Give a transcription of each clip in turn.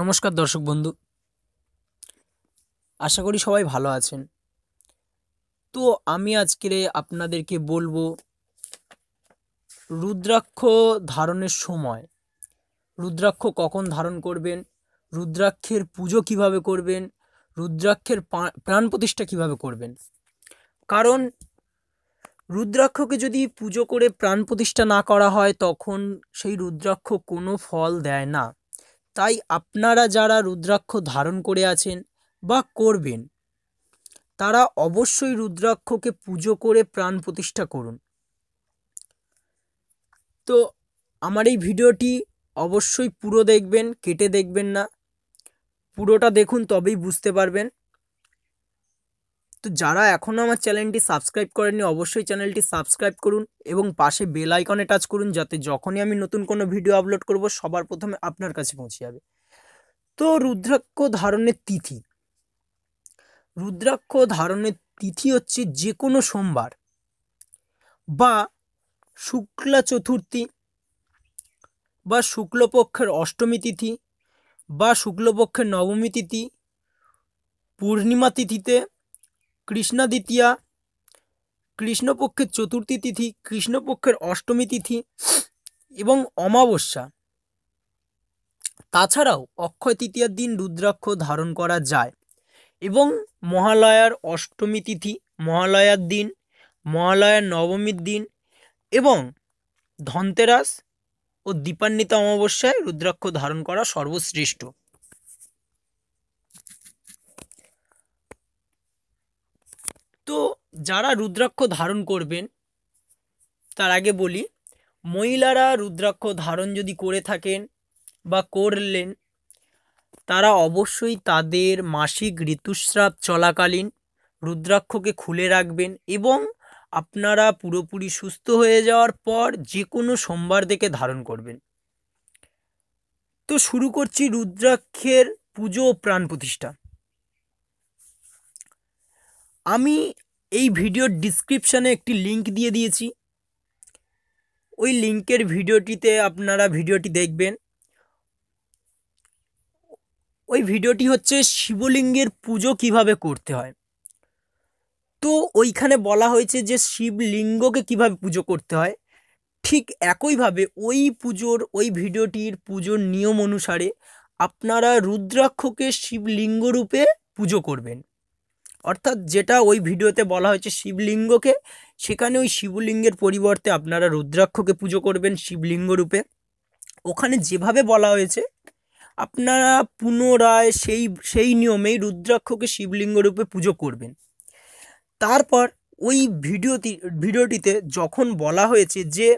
নমস্কার দর্শক বন্ধু আশা করি সবাই ভালো আছেন তো আমি আজকে আপনাদেরকে বলবো রুদ্রাক্ষ ধারণের সময় রুদ্রাক্ষ কখন ধারণ করবেন রুদ্রাক্ষের পুজো কিভাবে করবেন রুদ্রাক্ষের প্রাণ প্রতিষ্ঠা কিভাবে করবেন কারণ রুদ্রাক্ষকে যদি পুজো করে প্রাণ প্রতিষ্ঠা না করা হয় তখন সেই রুদ্রাক্ষ কোনো ফল দেয় না তাই আপনারা যারা রুদ্রাক্ষ ধারণ করে আছেন বা করবেন তারা অবশ্যই রুদ্রাক্ষকে পুজো করে প্রাণ প্রতিষ্ঠা করুন তো আমার এই ভিডিওটি অবশ্যই পুরো দেখবেন কেটে দেখবেন না পুরোটা দেখুন তবেই বুঝতে পারবেন তো যারা এখনও আমার চ্যানেলটি সাবস্ক্রাইব করেননি অবশ্যই চ্যানেলটি সাবস্ক্রাইব করুন এবং পাশে বেল আইকনে টাচ করুন যাতে যখনই আমি নতুন কোনো ভিডিও আপলোড করব সবার প্রথমে আপনার কাছে পৌঁছে যাবে তো রুদ্রাক্ষ ধারণের তিথি রুদ্রাক্ষ ধারণের তিথি হচ্ছে যে কোনো সোমবার বা শুক্লা চতুর্থী বা শুক্লপক্ষের অষ্টমী তিথি বা শুক্লপক্ষের নবমী তিথি পূর্ণিমা তিথিতে কৃষ্ণা দ্বিতীয়া কৃষ্ণপক্ষের চতুর্থী তিথি কৃষ্ণপক্ষের অষ্টমী তিথি এবং অমাবস্যা তাছাড়াও অক্ষয় তৃতীয়ার দিন রুদ্রাক্ষ ধারণ করা যায় এবং মহালয়ার অষ্টমী তিথি মহালয়ার দিন মহালয়ার নবমীর দিন এবং ধনতেরাস ও দীপান্বিতা অমাবস্যায় রুদ্রাক্ষ ধারণ করা সর্বশ্রেষ্ঠ যারা রুদ্রাক্ষ ধারণ করবেন তার আগে বলি মহিলারা রুদ্রাক্ষ ধারণ যদি করে থাকেন বা করলেন তারা অবশ্যই তাদের মাসিক ঋতুস্রাব চলাকালীন রুদ্রাক্ষকে খুলে রাখবেন এবং আপনারা পুরোপুরি সুস্থ হয়ে যাওয়ার পর যে কোনো সোমবার থেকে ধারণ করবেন তো শুরু করছি রুদ্রাক্ষের পুজো প্রাণ প্রতিষ্ঠা আমি এই ভিডিওর ডিসক্রিপশানে একটি লিংক দিয়ে দিয়েছি ওই লিংকের ভিডিওটিতে আপনারা ভিডিওটি দেখবেন ওই ভিডিওটি হচ্ছে শিবলিঙ্গের পুজো কিভাবে করতে হয় তো ওইখানে বলা হয়েছে যে শিবলিঙ্গকে কিভাবে পুজো করতে হয় ঠিক একইভাবে ওই পুজোর ওই ভিডিওটির পুজোর নিয়ম অনুসারে আপনারা রুদ্রাক্ষকে শিবলিঙ্গ রূপে পুজো করবেন অর্থাৎ যেটা ওই ভিডিওতে বলা হয়েছে শিবলিঙ্গকে সেখানে ওই শিবলিঙ্গের পরিবর্তে আপনারা রুদ্রাক্ষকে পুজো করবেন শিবলিঙ্গ রূপে ওখানে যেভাবে বলা হয়েছে আপনারা পুনরায় সেই সেই নিয়মেই রুদ্রাক্ষকে শিবলিঙ্গ রূপে পুজো করবেন তারপর ওই ভিডিওটি ভিডিওটিতে যখন বলা হয়েছে যে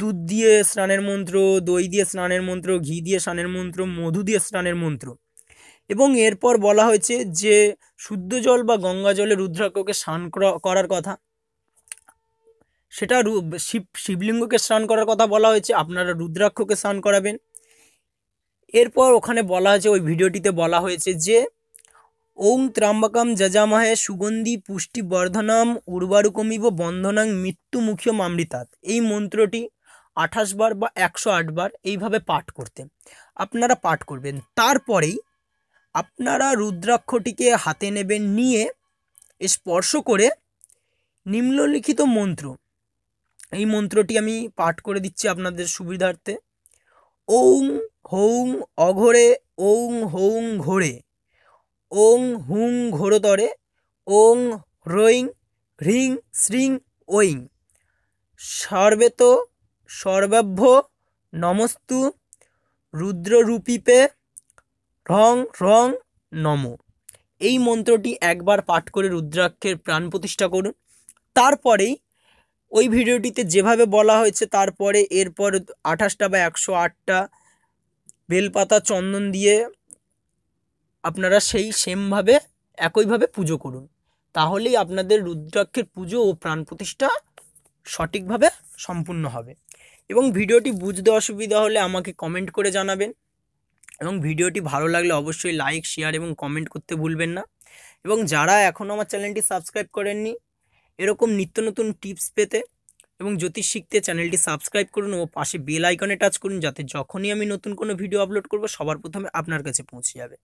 দুধ দিয়ে স্নানের মন্ত্র দই দিয়ে স্নানের মন্ত্র ঘি দিয়ে স্নানের মন্ত্র মধু দিয়ে স্নানের মন্ত্র এবং এরপর বলা হয়েছে যে শুদ্ধ জল বা গঙ্গা জলে রুদ্রাক্ষকে স্নান করার কথা সেটা শিব শিবলিঙ্গকে স্নান করার কথা বলা হয়েছে আপনারা রুদ্রাক্ষকে স্নান করাবেন এরপর ওখানে বলা হয়েছে ওই ভিডিওটিতে বলা হয়েছে যে ওং ত্রাম্বাকাম যজামহে সুগন্ধি পুষ্টি বর্ধনাম কমিব বন্ধনাং মৃত্যুমুখীয় মামৃতাত এই মন্ত্রটি আঠাশ বার বা একশো বার এইভাবে পাঠ করতে আপনারা পাঠ করবেন তারপরেই আপনারা রুদ্রাক্ষটিকে হাতে নেবেন নিয়ে স্পর্শ করে নিম্নলিখিত মন্ত্র এই মন্ত্রটি আমি পাঠ করে দিচ্ছি আপনাদের সুবিধার্থে ওং হৌং অঘরে ওং হৌং ঘোরে ওং হুং ঘোরতরে ওং রোইং হ্রিং শ্রিং ওইং সর্বেত সর্বাভ্য নমস্তু রুদ্ররূপীপে রং রং নম এই মন্ত্রটি একবার পাঠ করে রুদ্রাক্ষের প্রাণ প্রতিষ্ঠা করুন তারপরেই ওই ভিডিওটিতে যেভাবে বলা হয়েছে তারপরে এরপর আঠাশটা বা একশো আটটা বেলপাতা চন্দন দিয়ে আপনারা সেই সেমভাবে একইভাবে পুজো করুন তাহলেই আপনাদের রুদ্রাক্ষের পুজো ও প্রাণ প্রতিষ্ঠা সঠিকভাবে সম্পূর্ণ হবে এবং ভিডিওটি বুঝতে অসুবিধা হলে আমাকে কমেন্ট করে জানাবেন এবং ভিডিওটি ভালো লাগলে অবশ্যই লাইক শেয়ার এবং কমেন্ট করতে ভুলবেন না এবং যারা এখনও আমার চ্যানেলটি সাবস্ক্রাইব করেননি এরকম নিত্য নতুন টিপস পেতে এবং জ্যোতিষ শিখতে চ্যানেলটি সাবস্ক্রাইব করুন ও পাশে বেল আইকনে টাচ করুন যাতে যখনই আমি নতুন কোনো ভিডিও আপলোড করব সবার প্রথমে আপনার কাছে পৌঁছে যাবে